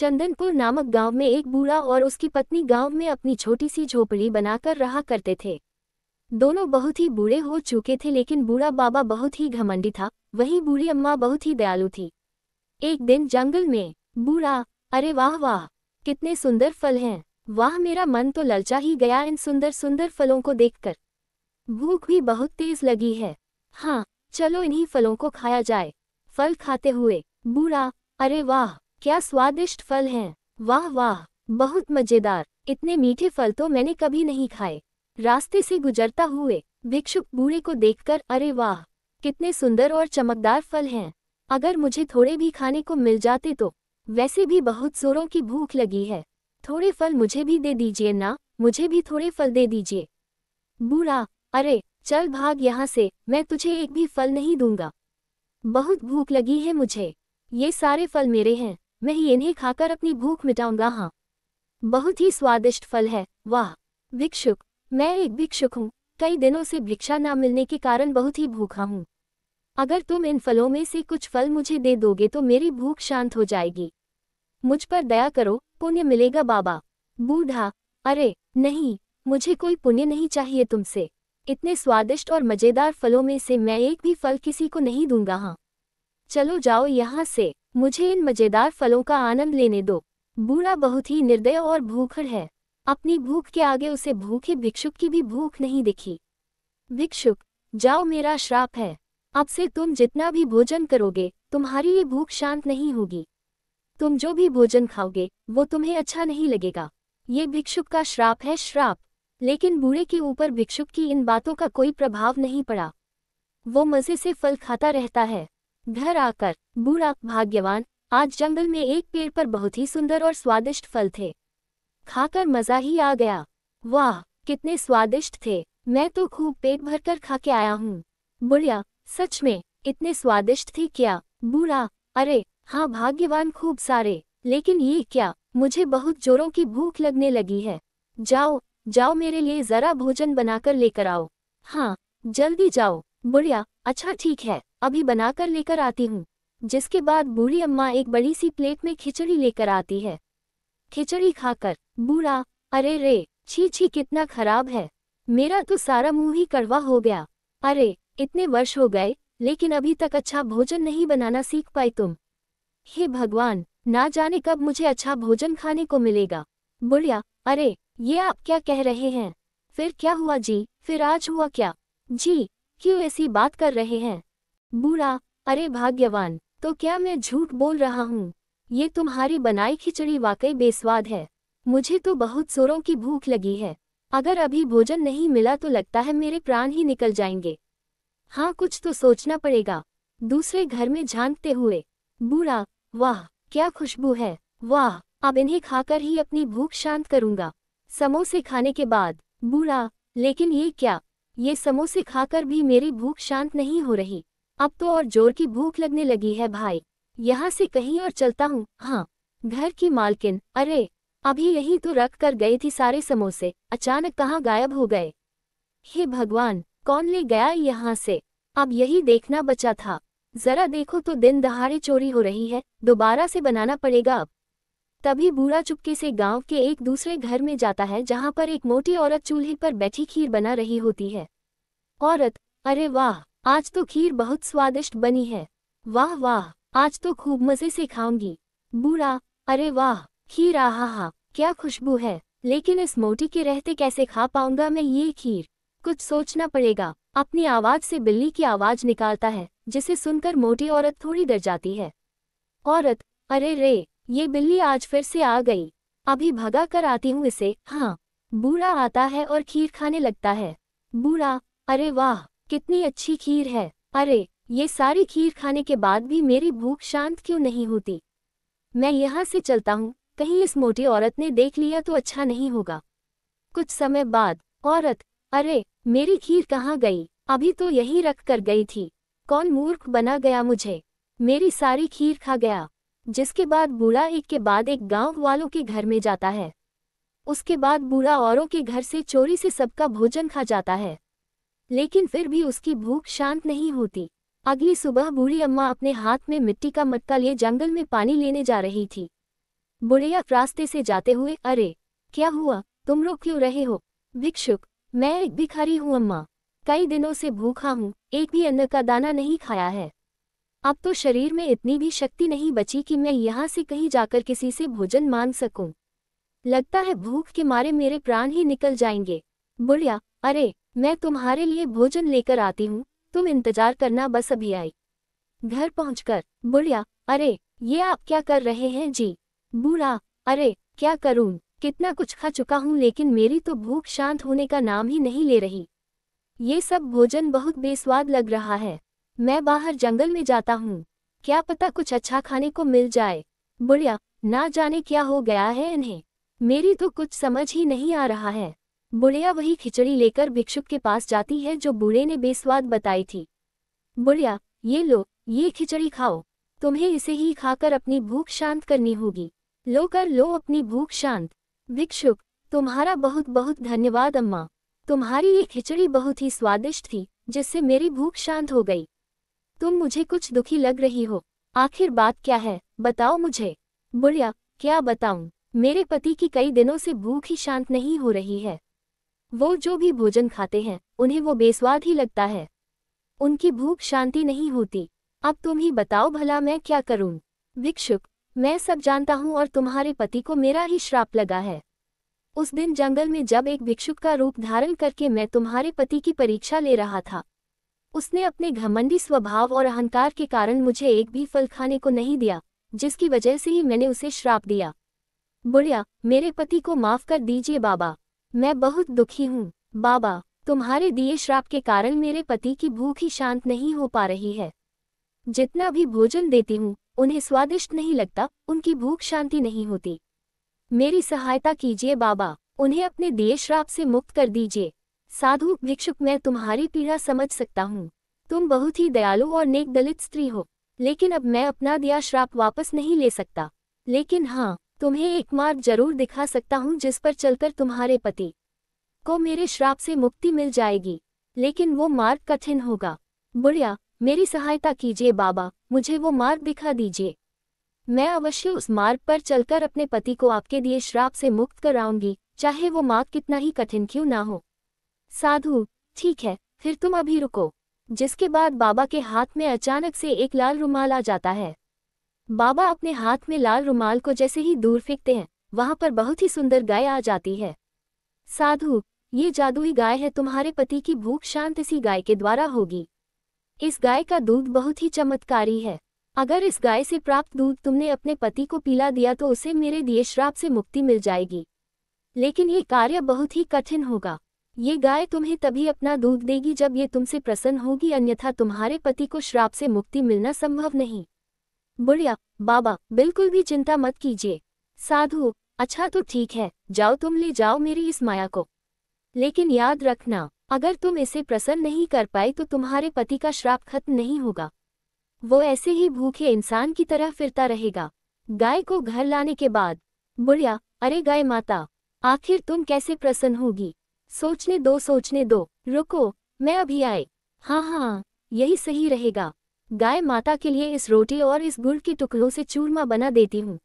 चंदनपुर नामक गांव में एक बूढ़ा और उसकी पत्नी गांव में अपनी छोटी सी झोपड़ी बनाकर रहा करते थे दोनों बहुत ही बूढ़े हो चुके थे लेकिन बूढ़ा बाबा बहुत ही घमंडी था वहीं बूढ़ी अम्मा बहुत ही दयालु थी एक दिन जंगल में बूढ़ा अरे वाह वाह कितने सुंदर फल हैं वाह मेरा मन तो ललचा ही गया इन सुंदर सुंदर फलों को देखकर भूख भी बहुत तेज लगी है हाँ चलो इन्हीं फलों को खाया जाए फल खाते हुए बूढ़ा अरे वाह क्या स्वादिष्ट फल हैं वाह वाह बहुत मजेदार इतने मीठे फल तो मैंने कभी नहीं खाए रास्ते से गुजरता हुए भिक्षुक बूढ़े को देखकर अरे वाह कितने सुंदर और चमकदार फल हैं अगर मुझे थोड़े भी खाने को मिल जाते तो वैसे भी बहुत जोरों की भूख लगी है थोड़े फल मुझे भी दे दीजिए ना मुझे भी थोड़े फल दे दीजिए बूढ़ा अरे चल भाग यहाँ से मैं तुझे एक भी फल नहीं दूंगा बहुत भूख लगी है मुझे ये सारे फल मेरे हैं मैं इन्हें खाकर अपनी भूख मिटाऊंगा हाँ बहुत ही स्वादिष्ट फल है वाह भिक्षुक मैं एक भिक्षुक हूँ कई दिनों से भिक्षा न मिलने के कारण बहुत ही भूखा हूँ अगर तुम इन फलों में से कुछ फल मुझे दे दोगे तो मेरी भूख शांत हो जाएगी मुझ पर दया करो पुण्य मिलेगा बाबा बूढ़ा अरे नहीं मुझे कोई पुण्य नहीं चाहिए तुमसे इतने स्वादिष्ट और मज़ेदार फलों में से मैं एक भी फल किसी को नहीं दूंगा हाँ चलो जाओ यहाँ से मुझे इन मज़ेदार फलों का आनंद लेने दो बूढ़ा बहुत ही निर्दय और भूखड़ है अपनी भूख के आगे उसे भूखे भिक्षुक की भी भूख नहीं दिखी भिक्षुक जाओ मेरा श्राप है अब से तुम जितना भी भोजन करोगे तुम्हारी ये भूख शांत नहीं होगी तुम जो भी भोजन खाओगे वो तुम्हें अच्छा नहीं लगेगा ये भिक्षुक का श्राप है श्राप लेकिन बूढ़े के ऊपर भिक्षुक की इन बातों का कोई प्रभाव नहीं पड़ा वो मज़े से फल खाता रहता है घर आकर बूढ़ा भाग्यवान आज जंगल में एक पेड़ पर बहुत ही सुंदर और स्वादिष्ट फल थे खाकर मजा ही आ गया वाह कितने स्वादिष्ट थे मैं तो खूब पेट भरकर खा के आया हूँ बुढ़िया सच में इतने स्वादिष्ट थे क्या बूढ़ा अरे हाँ भाग्यवान खूब सारे लेकिन ये क्या मुझे बहुत जोरों की भूख लगने लगी है जाओ जाओ मेरे लिए जरा भोजन बनाकर लेकर आओ हाँ जल्दी जाओ बुढ़िया अच्छा ठीक है अभी बनाकर लेकर आती हूँ जिसके बाद बूढ़ी अम्मा एक बड़ी सी प्लेट में खिचड़ी लेकर आती है खिचड़ी खाकर बूढ़ा अरे रे छी छी कितना खराब है मेरा तो सारा मुंह ही कड़वा हो गया अरे इतने वर्ष हो गए लेकिन अभी तक अच्छा भोजन नहीं बनाना सीख पाई तुम हे भगवान ना जाने कब मुझे अच्छा भोजन खाने को मिलेगा बुढ़िया अरे ये आप क्या कह रहे हैं फिर क्या हुआ जी फिर आज हुआ क्या जी क्यों ऐसी बात कर रहे हैं बूढ़ा अरे भाग्यवान तो क्या मैं झूठ बोल रहा हूँ ये तुम्हारी बनाई खिचड़ी वाकई बेस्वाद है मुझे तो बहुत सोरों की भूख लगी है अगर अभी भोजन नहीं मिला तो लगता है मेरे प्राण ही निकल जाएंगे हाँ कुछ तो सोचना पड़ेगा दूसरे घर में झांकते हुए बूढ़ा वाह क्या खुशबू है वाह अब इन्हें खाकर ही अपनी भूख शांत करूंगा समोसे खाने के बाद बूढ़ा लेकिन ये क्या ये समोसे खाकर भी मेरी भूख शांत नहीं हो रही अब तो और जोर की भूख लगने लगी है भाई यहाँ से कहीं और चलता हूँ हाँ घर की मालकिन अरे अभी यही तो रख कर गए थी सारे समोसे अचानक कहाँ गायब हो गए हे भगवान कौन ले गया यहाँ से अब यही देखना बचा था जरा देखो तो दिन दहाड़े चोरी हो रही है दोबारा से बनाना पड़ेगा अब तभी बूढ़ा चुपके से गांव के एक दूसरे घर में जाता है जहां पर एक मोटी औरत चूल्हे पर बैठी खीर बना रही होती है औरत अरे वाह आज तो खीर बहुत स्वादिष्ट बनी है वाह वाह आज तो खूब मजे से खाऊंगी बूढ़ा अरे वाह खीर आहा हा क्या खुशबू है लेकिन इस मोटी के रहते कैसे खा पाऊंगा मैं ये खीर कुछ सोचना पड़ेगा अपनी आवाज से बिल्ली की आवाज निकालता है जिसे सुनकर मोटी औरत थोड़ी डर जाती है औरत अरे रे ये बिल्ली आज फिर से आ गई अभी भगा कर आती हूँ इसे हाँ बूढ़ा आता है और खीर खाने लगता है बूढ़ा अरे वाह कितनी अच्छी खीर है अरे ये सारी खीर खाने के बाद भी मेरी भूख शांत क्यों नहीं होती मैं यहाँ से चलता हूँ कहीं इस मोटी औरत ने देख लिया तो अच्छा नहीं होगा कुछ समय बाद औरत अरे मेरी खीर कहाँ गई अभी तो यही रख कर गई थी कौन मूर्ख बना गया मुझे मेरी सारी खीर खा गया जिसके बाद बूढ़ा एक के बाद एक गांव वालों के घर में जाता है उसके बाद बूढ़ा औरों के घर से चोरी से सबका भोजन खा जाता है लेकिन फिर भी उसकी भूख शांत नहीं होती अगली सुबह बूढ़ी अम्मा अपने हाथ में मिट्टी का मटका लिए जंगल में पानी लेने जा रही थी बुढ़िया रास्ते से जाते हुए अरे क्या हुआ तुम लोग क्यों रहे हो भिक्षुक मैं एक भिखारी हूँ अम्मा कई दिनों से भूखा हूँ एक भी अन्न का दाना नहीं खाया है अब तो शरीर में इतनी भी शक्ति नहीं बची कि मैं यहाँ से कहीं जाकर किसी से भोजन मांग सकूं। लगता है भूख के मारे मेरे प्राण ही निकल जाएंगे बुढ़िया अरे मैं तुम्हारे लिए भोजन लेकर आती हूँ तुम इंतजार करना बस अभी आई घर पहुंचकर बुढ़िया अरे ये आप क्या कर रहे हैं जी बूढ़ा अरे क्या करूँ कितना कुछ खा चुका हूँ लेकिन मेरी तो भूख शांत होने का नाम ही नहीं ले रही ये सब भोजन बहुत बेस्वाद लग रहा है मैं बाहर जंगल में जाता हूँ क्या पता कुछ अच्छा खाने को मिल जाए बुढ़िया ना जाने क्या हो गया है इन्हें मेरी तो कुछ समझ ही नहीं आ रहा है बुढ़िया वही खिचड़ी लेकर भिक्षुक के पास जाती है जो बूढ़े ने बेस्वाद बताई थी बुढ़िया ये लो ये खिचड़ी खाओ तुम्हें इसे ही खाकर अपनी भूख शांत करनी होगी लो कर लो अपनी भूख शांत भिक्षुक तुम्हारा बहुत बहुत धन्यवाद अम्मा तुम्हारी ये खिचड़ी बहुत ही स्वादिष्ट थी जिससे मेरी भूख शांत हो गई तुम मुझे कुछ दुखी लग रही हो आखिर बात क्या है बताओ मुझे बुढ़िया क्या बताऊं मेरे पति की कई दिनों से भूख ही शांत नहीं हो रही है वो जो भी भोजन खाते हैं उन्हें वो बेस्वाद ही लगता है उनकी भूख शांति नहीं होती अब तुम ही बताओ भला मैं क्या करूं भिक्षुक मैं सब जानता हूं और तुम्हारे पति को मेरा ही श्राप लगा है उस दिन जंगल में जब एक भिक्षुक का रूप धारण करके मैं तुम्हारे पति की परीक्षा ले रहा था उसने अपने घमंडी स्वभाव और अहंकार के कारण मुझे एक भी फल खाने को नहीं दिया जिसकी वजह से ही मैंने उसे श्राप दिया बुढ़िया मेरे पति को माफ कर दीजिए बाबा मैं बहुत दुखी हूँ बाबा तुम्हारे दिए श्राप के कारण मेरे पति की भूख ही शांत नहीं हो पा रही है जितना भी भोजन देती हूँ उन्हें स्वादिष्ट नहीं लगता उनकी भूख शांति नहीं होती मेरी सहायता कीजिए बाबा उन्हें अपने दिए श्राप से मुक्त कर दीजिए साधु भिक्षुक मैं तुम्हारी पीड़ा समझ सकता हूँ तुम बहुत ही दयालु और नेक दलित स्त्री हो लेकिन अब मैं अपना दिया श्राप वापस नहीं ले सकता लेकिन हाँ तुम्हें एक मार्ग जरूर दिखा सकता हूँ जिस पर चलकर तुम्हारे पति को मेरे श्राप से मुक्ति मिल जाएगी लेकिन वो मार्ग कठिन होगा बुढ़िया मेरी सहायता कीजिए बाबा मुझे वो मार्ग दिखा दीजिए मैं अवश्य उस मार्ग पर चलकर अपने पति को आपके दिए श्राप से मुक्त कराऊंगी चाहे वो मार्ग कितना ही कठिन क्यों ना हो साधु ठीक है फिर तुम अभी रुको जिसके बाद बाबा के हाथ में अचानक से एक लाल रुमाल आ जाता है बाबा अपने हाथ में लाल रुमाल को जैसे ही दूर फेंकते हैं वहां पर बहुत ही सुंदर गाय आ जाती है साधु ये जादुई गाय है तुम्हारे पति की भूख शांत इसी गाय के द्वारा होगी इस गाय का दूध बहुत ही चमत्कारी है अगर इस गाय से प्राप्त दूध तुमने अपने पति को पिला दिया तो उसे मेरे दिए श्राप से मुक्ति मिल जाएगी लेकिन ये कार्य बहुत ही कठिन होगा ये गाय तुम्हें तभी अपना दूध देगी जब ये तुमसे प्रसन्न होगी अन्यथा तुम्हारे पति को श्राप से मुक्ति मिलना संभव नहीं बुढ़िया बाबा बिल्कुल भी चिंता मत कीजिए साधु अच्छा तो ठीक है जाओ तुम ले जाओ मेरी इस माया को लेकिन याद रखना अगर तुम इसे प्रसन्न नहीं कर पाए तो तुम्हारे पति का श्राप खत्म नहीं होगा वो ऐसे ही भूखे इंसान की तरह फिरता रहेगा गाय को घर लाने के बाद बुढ़िया अरे गाय माता आखिर तुम कैसे प्रसन्न होगी सोचने दो सोचने दो रुको मैं अभी आए हाँ हाँ यही सही रहेगा गाय माता के लिए इस रोटी और इस गुड़ के टुकड़ों से चूरमा बना देती हूँ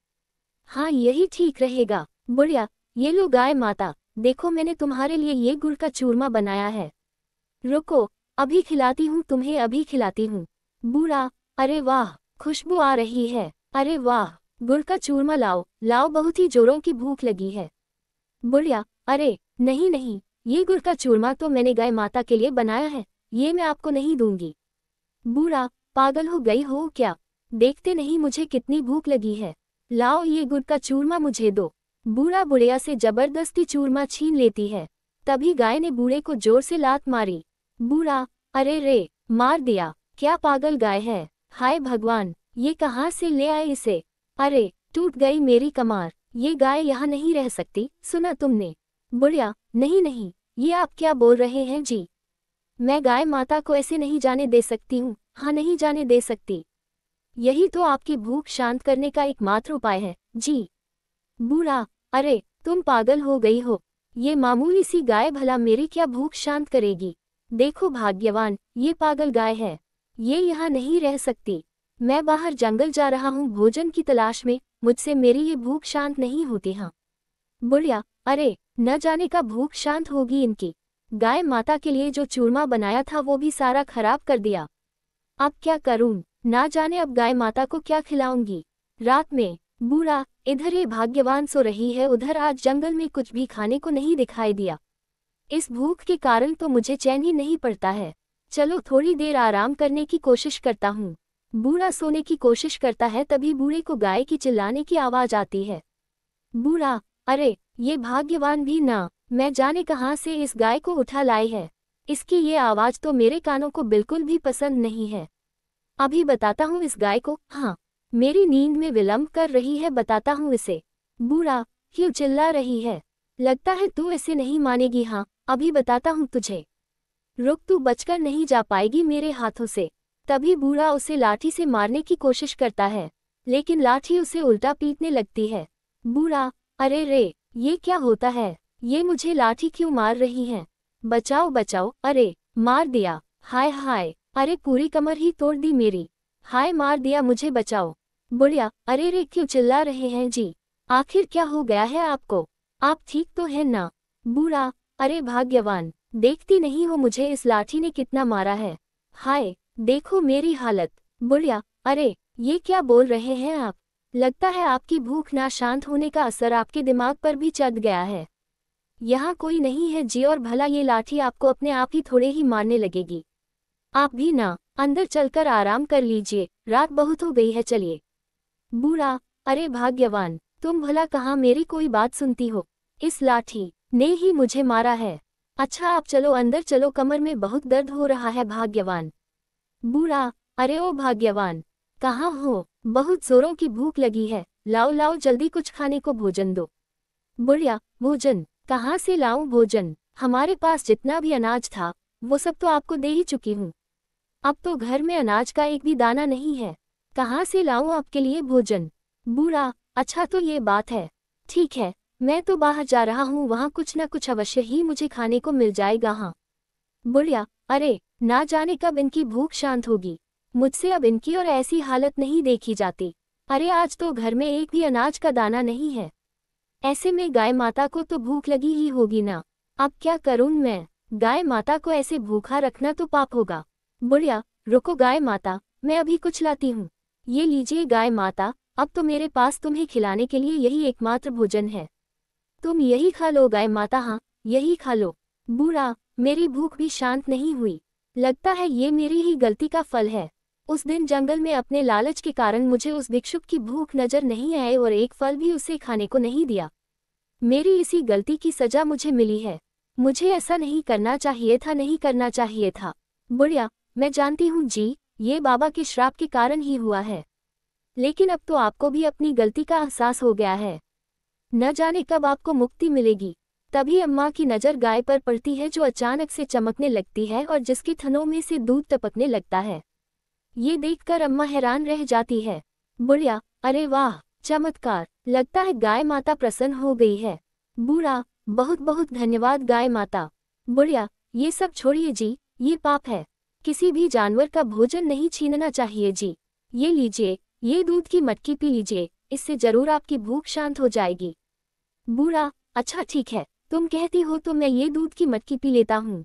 हाँ यही ठीक रहेगा बुढ़िया ये लो गाय माता देखो मैंने तुम्हारे लिए ये गुड़ का चूरमा बनाया है रुको अभी खिलाती हूँ तुम्हें अभी खिलाती हूँ बूढ़ा अरे वाह खुशबू आ रही है अरे वाह गुड़ का चूरमा लाओ लाओ बहुत ही जोरों की भूख लगी है बुढ़िया अरे नहीं नहीं ये गुड़ का चूरमा तो मैंने गाय माता के लिए बनाया है ये मैं आपको नहीं दूंगी बूढ़ा पागल हो गई हो क्या देखते नहीं मुझे कितनी भूख लगी है लाओ ये गुड़ का चूरमा मुझे दो बूढ़ा बुढ़िया से जबरदस्ती चूरमा छीन लेती है तभी गाय ने बूढ़े को जोर से लात मारी बूढ़ा अरे रे मार दिया क्या पागल गाय है हाय भगवान ये कहाँ से ले आए इसे अरे टूट गई मेरी कमार ये गाय यहाँ नहीं रह सकती सुना तुमने बुढ़िया नहीं नहीं ये आप क्या बोल रहे हैं जी मैं गाय माता को ऐसे नहीं जाने दे सकती हूँ हाँ नहीं जाने दे सकती यही तो आपकी भूख शांत करने का एकमात्र उपाय है जी बूढ़ा अरे तुम पागल हो गई हो ये मामूली सी गाय भला मेरी क्या भूख शांत करेगी देखो भाग्यवान ये पागल गाय है ये यहाँ नहीं रह सकती मैं बाहर जंगल जा रहा हूँ भोजन की तलाश में मुझसे मेरी ये भूख शांत नहीं होती हाँ बुढ़िया अरे न जाने का भूख शांत होगी इनकी गाय माता के लिए जो चूरमा बनाया था वो भी सारा खराब कर दिया अब क्या करूं ना जाने अब गाय माता को क्या खिलाऊंगी रात में बूढ़ा इधर ये भाग्यवान सो रही है उधर आज जंगल में कुछ भी खाने को नहीं दिखाई दिया इस भूख के कारण तो मुझे चैन ही नहीं पड़ता है चलो थोड़ी देर आराम करने की कोशिश करता हूँ बूढ़ा सोने की कोशिश करता है तभी बूढ़े को गाय की चिल्लाने की आवाज़ आती है बूढ़ा अरे ये भाग्यवान भी ना मैं जाने कहाँ से इस गाय को उठा लाई है इसकी ये आवाज़ तो मेरे कानों को बिल्कुल भी पसंद नहीं है अभी बताता हूँ इस गाय को हाँ मेरी नींद में विलम्ब कर रही है बताता हूँ इसे बूढ़ा क्यों चिल्ला रही है लगता है तू इसे नहीं मानेगी हाँ अभी बताता हूँ तुझे रुक तू बचकर नहीं जा पाएगी मेरे हाथों से तभी बूढ़ा उसे लाठी से मारने की कोशिश करता है लेकिन लाठी उसे उल्टा पीटने लगती है बूढ़ा अरे रे ये क्या होता है ये मुझे लाठी क्यों मार रही हैं बचाओ बचाओ अरे मार दिया हाय हाय अरे पूरी कमर ही तोड़ दी मेरी हाय मार दिया मुझे बचाओ बुढ़िया अरे रे क्यों चिल्ला रहे हैं जी आखिर क्या हो गया है आपको आप ठीक तो है ना बूढ़ा अरे भाग्यवान देखती नहीं हो मुझे इस लाठी ने कितना मारा है हाय देखो मेरी हालत बुढ़िया अरे ये क्या बोल रहे हैं आप लगता है आपकी भूख ना शांत होने का असर आपके दिमाग पर भी चढ़ गया है यहाँ कोई नहीं है जी और भला ये लाठी आपको अपने आप ही थोड़े ही मारने लगेगी आप भी ना अंदर चलकर आराम कर लीजिए रात बहुत हो गई है चलिए बूढ़ा अरे भाग्यवान तुम भला कहाँ मेरी कोई बात सुनती हो इस लाठी ने ही मुझे मारा है अच्छा आप चलो अंदर चलो कमर में बहुत दर्द हो रहा है भाग्यवान बूढ़ा अरे ओ भाग्यवान कहाँ हो बहुत जोरों की भूख लगी है लाओ लाओ जल्दी कुछ खाने को भोजन दो बुढ़िया भोजन कहाँ से लाऊं भोजन हमारे पास जितना भी अनाज था वो सब तो आपको दे ही चुकी हूँ अब तो घर में अनाज का एक भी दाना नहीं है कहाँ से लाऊं आपके लिए भोजन बूढ़ा अच्छा तो ये बात है ठीक है मैं तो बाहर जा रहा हूँ वहाँ कुछ न कुछ अवश्य ही मुझे खाने को मिल जाएगा हाँ बुढ़िया अरे ना जाने कब इनकी भूख शांत होगी मुझसे अब इनकी और ऐसी हालत नहीं देखी जाती अरे आज तो घर में एक भी अनाज का दाना नहीं है ऐसे में गाय माता को तो भूख लगी ही होगी ना अब क्या करूँ मैं गाय माता को ऐसे भूखा रखना तो पाप होगा बुढ़िया रुको गाय माता मैं अभी कुछ लाती हूँ ये लीजिए गाय माता अब तो मेरे पास तुम्हें खिलाने के लिए यही एकमात्र भोजन है तुम यही खा लो गाय माता हाँ यही खा लो बूढ़ा मेरी भूख भी शांत नहीं हुई लगता है ये मेरी ही गलती का फल है उस दिन जंगल में अपने लालच के कारण मुझे उस भिक्षुक की भूख नजर नहीं आई और एक फल भी उसे खाने को नहीं दिया मेरी इसी गलती की सजा मुझे मिली है मुझे ऐसा नहीं करना चाहिए था नहीं करना चाहिए था बुढ़िया मैं जानती हूँ जी ये बाबा के श्राप के कारण ही हुआ है लेकिन अब तो आपको भी अपनी गलती का एहसास हो गया है न जाने कब आपको मुक्ति मिलेगी तभी अम्मा की नज़र गाय पर पड़ती है जो अचानक से चमकने लगती है और जिसके थनों में से दूध टपकने लगता है ये देखकर अम्मा हैरान रह जाती है बुढ़िया अरे वाह चमत्कार लगता है गाय माता प्रसन्न हो गई है बूढ़ा बहुत बहुत धन्यवाद गाय माता बुढ़िया ये सब छोड़िए जी ये पाप है किसी भी जानवर का भोजन नहीं छीनना चाहिए जी ये लीजिए ये दूध की मटकी पी लीजिए इससे जरूर आपकी भूख शांत हो जाएगी बूढ़ा अच्छा ठीक है तुम कहती हो तो मैं ये दूध की मटकी पी लेता हूँ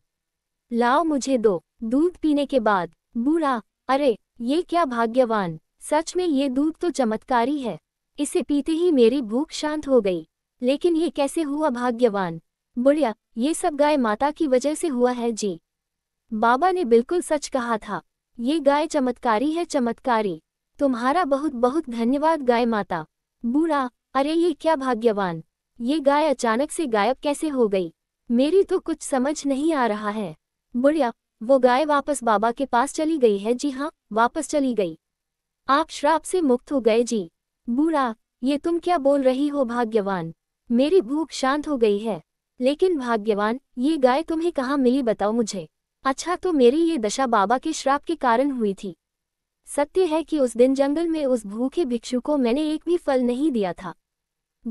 लाओ मुझे दो दूध पीने के बाद बूढ़ा अरे ये क्या भाग्यवान सच में ये दूध तो चमत्कारी है इसे पीते ही मेरी भूख शांत हो गई लेकिन ये कैसे हुआ भाग्यवान बुढ़िया ये सब गाय माता की वजह से हुआ है जी बाबा ने बिल्कुल सच कहा था ये गाय चमत्कारी है चमत्कारी तुम्हारा बहुत बहुत धन्यवाद गाय माता बूढ़ा अरे ये क्या भाग्यवान ये गाय अचानक से गायब कैसे हो गई मेरी तो कुछ समझ नहीं आ रहा है बुढ़िया वो गाय वापस बाबा के पास चली गई है जी हाँ वापस चली गई आप श्राप से मुक्त हो गए जी बूढ़ा ये तुम क्या बोल रही हो भाग्यवान मेरी भूख शांत हो गई है लेकिन भाग्यवान ये गाय तुम्हें कहाँ मिली बताओ मुझे अच्छा तो मेरी ये दशा बाबा के श्राप के कारण हुई थी सत्य है कि उस दिन जंगल में उस भूखे भिक्षु को मैंने एक भी फल नहीं दिया था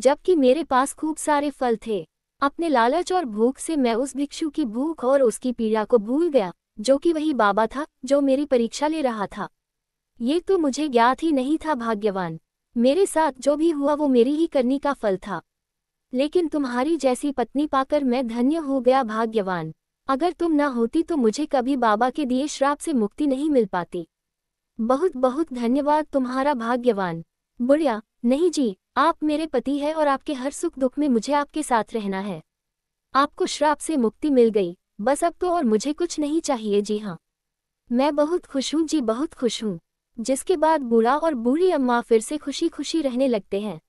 जबकि मेरे पास खूब सारे फल थे अपने लालच और भूख से मैं उस भिक्षु की भूख और उसकी पीड़ा को भूल गया जो कि वही बाबा था जो मेरी परीक्षा ले रहा था ये तो मुझे ज्ञात ही नहीं था भाग्यवान मेरे साथ जो भी हुआ वो मेरी ही करनी का फल था लेकिन तुम्हारी जैसी पत्नी पाकर मैं धन्य हो गया भाग्यवान अगर तुम ना होती तो मुझे कभी बाबा के दिए श्राप से मुक्ति नहीं मिल पाती बहुत बहुत धन्यवाद तुम्हारा भाग्यवान बुढ़िया नहीं जी आप मेरे पति हैं और आपके हर सुख दुख में मुझे आपके साथ रहना है आपको श्राप से मुक्ति मिल गई बस अब तो और मुझे कुछ नहीं चाहिए जी हाँ मैं बहुत खुश हूँ जी बहुत खुश हूँ जिसके बाद बूढ़ा और बूढ़ी अम्मा फिर से खुशी खुशी रहने लगते हैं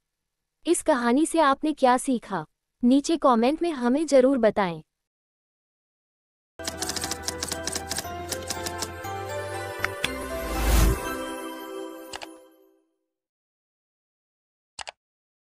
इस कहानी से आपने क्या सीखा नीचे कमेंट में हमें ज़रूर बताएं